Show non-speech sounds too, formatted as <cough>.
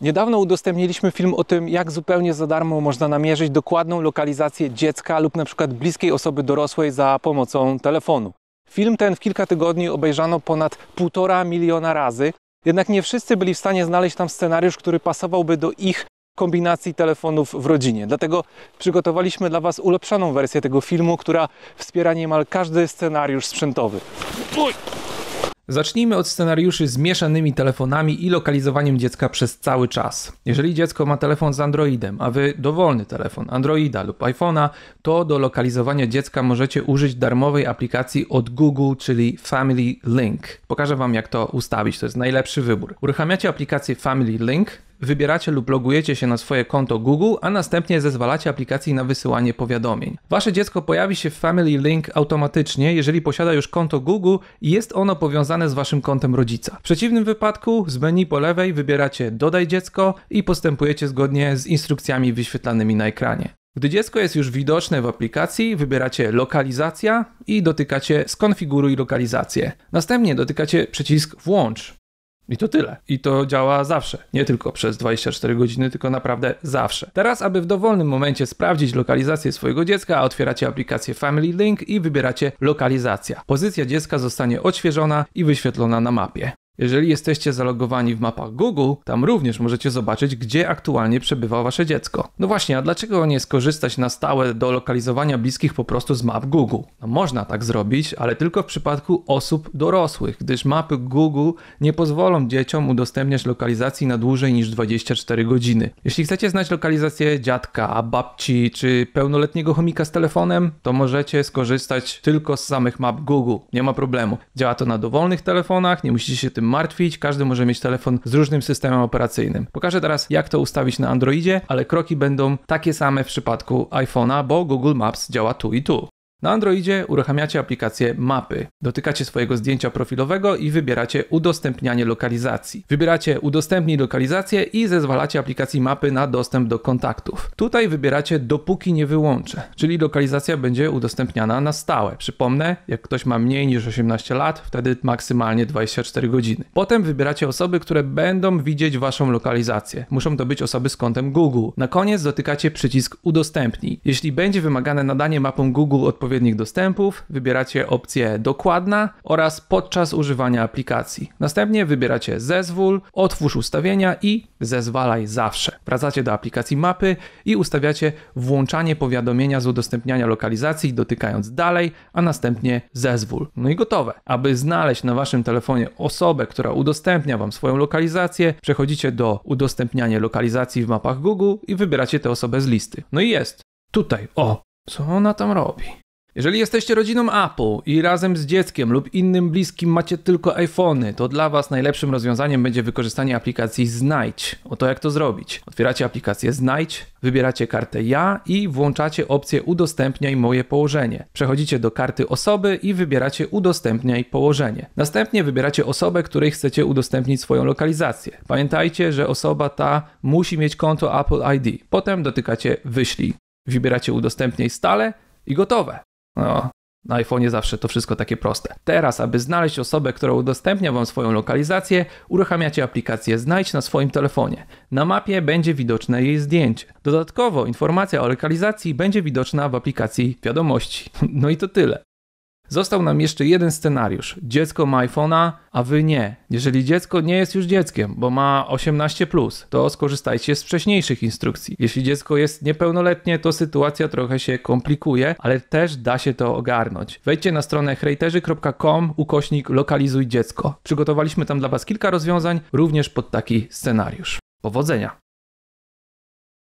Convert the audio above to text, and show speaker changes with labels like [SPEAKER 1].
[SPEAKER 1] Niedawno udostępniliśmy film o tym, jak zupełnie za darmo można namierzyć dokładną lokalizację dziecka lub np. bliskiej osoby dorosłej za pomocą telefonu. Film ten w kilka tygodni obejrzano ponad 1,5 miliona razy, jednak nie wszyscy byli w stanie znaleźć tam scenariusz, który pasowałby do ich kombinacji telefonów w rodzinie. Dlatego przygotowaliśmy dla Was ulepszoną wersję tego filmu, która wspiera niemal każdy scenariusz sprzętowy. Uj! Zacznijmy od scenariuszy z mieszanymi telefonami i lokalizowaniem dziecka przez cały czas. Jeżeli dziecko ma telefon z Androidem, a wy dowolny telefon Androida lub iPhone'a, to do lokalizowania dziecka możecie użyć darmowej aplikacji od Google, czyli Family Link. Pokażę wam jak to ustawić, to jest najlepszy wybór. Uruchamiacie aplikację Family Link, Wybieracie lub logujecie się na swoje konto Google, a następnie zezwalacie aplikacji na wysyłanie powiadomień. Wasze dziecko pojawi się w Family Link automatycznie, jeżeli posiada już konto Google i jest ono powiązane z waszym kontem rodzica. W przeciwnym wypadku z menu po lewej wybieracie Dodaj dziecko i postępujecie zgodnie z instrukcjami wyświetlanymi na ekranie. Gdy dziecko jest już widoczne w aplikacji, wybieracie lokalizacja i dotykacie skonfiguruj lokalizację. Następnie dotykacie przycisk włącz. I to tyle. I to działa zawsze. Nie tylko przez 24 godziny, tylko naprawdę zawsze. Teraz, aby w dowolnym momencie sprawdzić lokalizację swojego dziecka, otwieracie aplikację Family Link i wybieracie lokalizacja. Pozycja dziecka zostanie odświeżona i wyświetlona na mapie. Jeżeli jesteście zalogowani w mapach Google, tam również możecie zobaczyć, gdzie aktualnie przebywa wasze dziecko. No właśnie, a dlaczego nie skorzystać na stałe do lokalizowania bliskich po prostu z map Google? No można tak zrobić, ale tylko w przypadku osób dorosłych, gdyż mapy Google nie pozwolą dzieciom udostępniać lokalizacji na dłużej niż 24 godziny. Jeśli chcecie znać lokalizację dziadka, babci czy pełnoletniego chomika z telefonem, to możecie skorzystać tylko z samych map Google. Nie ma problemu. Działa to na dowolnych telefonach, nie musicie się tym martwić, każdy może mieć telefon z różnym systemem operacyjnym. Pokażę teraz, jak to ustawić na Androidzie, ale kroki będą takie same w przypadku iPhone'a, bo Google Maps działa tu i tu. Na Androidzie uruchamiacie aplikację Mapy. Dotykacie swojego zdjęcia profilowego i wybieracie udostępnianie lokalizacji. Wybieracie udostępnij lokalizację i zezwalacie aplikacji Mapy na dostęp do kontaktów. Tutaj wybieracie dopóki nie wyłączę, czyli lokalizacja będzie udostępniana na stałe. Przypomnę, jak ktoś ma mniej niż 18 lat, wtedy maksymalnie 24 godziny. Potem wybieracie osoby, które będą widzieć waszą lokalizację. Muszą to być osoby z kontem Google. Na koniec dotykacie przycisk udostępnij. Jeśli będzie wymagane nadanie mapą Google odpowiedzi odpowiednich dostępów, wybieracie opcję dokładna oraz podczas używania aplikacji. Następnie wybieracie zezwól, otwórz ustawienia i zezwalaj zawsze. Wracacie do aplikacji mapy i ustawiacie włączanie powiadomienia z udostępniania lokalizacji, dotykając dalej, a następnie zezwól. No i gotowe. Aby znaleźć na waszym telefonie osobę, która udostępnia wam swoją lokalizację, przechodzicie do udostępnianie lokalizacji w mapach Google i wybieracie tę osobę z listy. No i jest. Tutaj, o, co ona tam robi? Jeżeli jesteście rodziną Apple i razem z dzieckiem lub innym bliskim macie tylko iPhony, to dla Was najlepszym rozwiązaniem będzie wykorzystanie aplikacji Znajdź. Oto jak to zrobić. Otwieracie aplikację Znajdź, wybieracie kartę Ja i włączacie opcję Udostępniaj moje położenie. Przechodzicie do karty osoby i wybieracie Udostępniaj położenie. Następnie wybieracie osobę, której chcecie udostępnić swoją lokalizację. Pamiętajcie, że osoba ta musi mieć konto Apple ID. Potem dotykacie Wyślij. Wybieracie Udostępniaj stale i gotowe. No, na iPhone'ie zawsze to wszystko takie proste. Teraz, aby znaleźć osobę, która udostępnia Wam swoją lokalizację, uruchamiacie aplikację Znajdź na swoim telefonie. Na mapie będzie widoczne jej zdjęcie. Dodatkowo informacja o lokalizacji będzie widoczna w aplikacji Wiadomości. <laughs> No i to tyle. Został nam jeszcze jeden scenariusz. Dziecko ma iPhone'a, a wy nie. Jeżeli dziecko nie jest już dzieckiem, bo ma 18, to skorzystajcie z wcześniejszych instrukcji. Jeśli dziecko jest niepełnoletnie, to sytuacja trochę się komplikuje, ale też da się to ogarnąć. Wejdźcie na stronę hejterzy.com ukośnik lokalizuj dziecko. Przygotowaliśmy tam dla Was kilka rozwiązań, również pod taki scenariusz. Powodzenia!